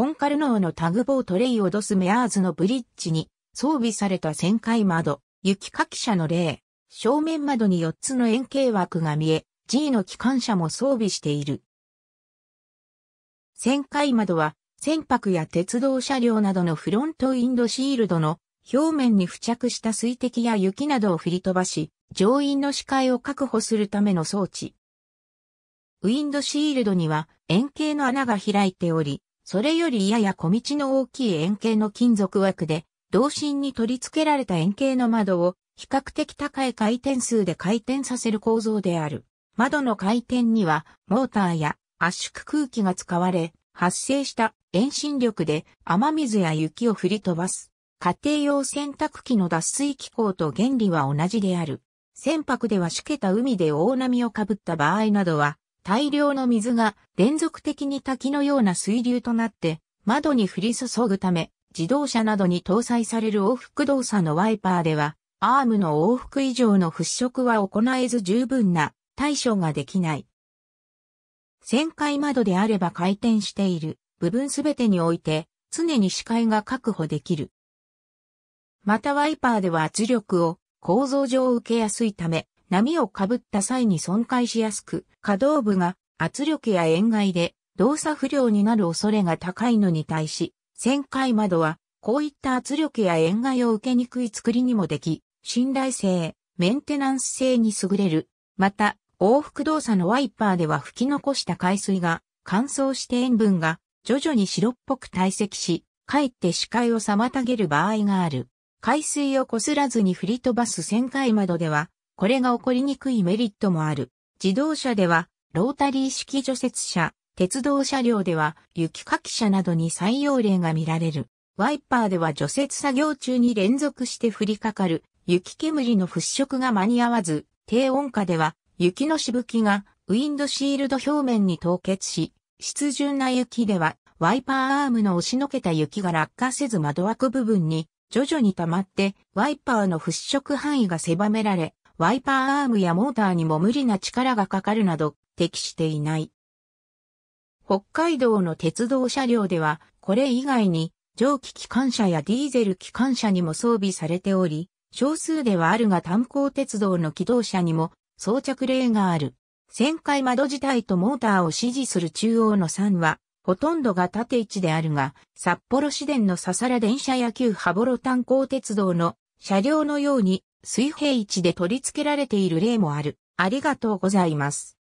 コンカルノーのタグボートレイオドスメアーズのブリッジに装備された旋回窓、雪かき車の例、正面窓に4つの円形枠が見え、G の機関車も装備している。旋回窓は、船舶や鉄道車両などのフロントウィンドシールドの表面に付着した水滴や雪などを振り飛ばし、乗員の視界を確保するための装置。ウィンドシールドには円形の穴が開いており、それよりやや小道の大きい円形の金属枠で、同心に取り付けられた円形の窓を比較的高い回転数で回転させる構造である。窓の回転にはモーターや圧縮空気が使われ、発生した遠心力で雨水や雪を振り飛ばす。家庭用洗濯機の脱水機構と原理は同じである。船舶では湿けた海で大波をかぶった場合などは、大量の水が連続的に滝のような水流となって窓に降り注ぐため、自動車などに搭載される往復動作のワイパーでは、アームの往復以上の払拭は行えず十分な対処ができない。旋回窓であれば回転している部分すべてにおいて常に視界が確保できる。またワイパーでは圧力を構造上受けやすいため波をかぶった際に損壊しやすく、可動部が圧力や塩害で動作不良になる恐れが高いのに対し、旋回窓はこういった圧力や塩害を受けにくい作りにもでき、信頼性、メンテナンス性に優れる。また、往復動作のワイパーでは吹き残した海水が乾燥して塩分が徐々に白っぽく堆積し、かえって視界を妨げる場合がある。海水をこすらずに振り飛ばす旋回窓では、これが起こりにくいメリットもある。自動車では、ロータリー式除雪車、鉄道車両では雪かき車などに採用例が見られる。ワイパーでは除雪作業中に連続して降りかかる雪煙の払拭が間に合わず、低温下では雪のしぶきがウィンドシールド表面に凍結し、湿潤な雪ではワイパーアームの押しのけた雪が落下せず窓枠部分に徐々に溜まってワイパーの払拭範囲が狭められ、ワイパーアームやモーターにも無理な力がかかるなど適していない。北海道の鉄道車両では、これ以外に蒸気機関車やディーゼル機関車にも装備されており、少数ではあるが炭鉱鉄道の機動車にも装着例がある。旋回窓自体とモーターを支持する中央の3は、ほとんどが縦位置であるが、札幌市電のささら電車や旧羽幌炭鉱鉄道の車両のように水平位置で取り付けられている例もある。ありがとうございます。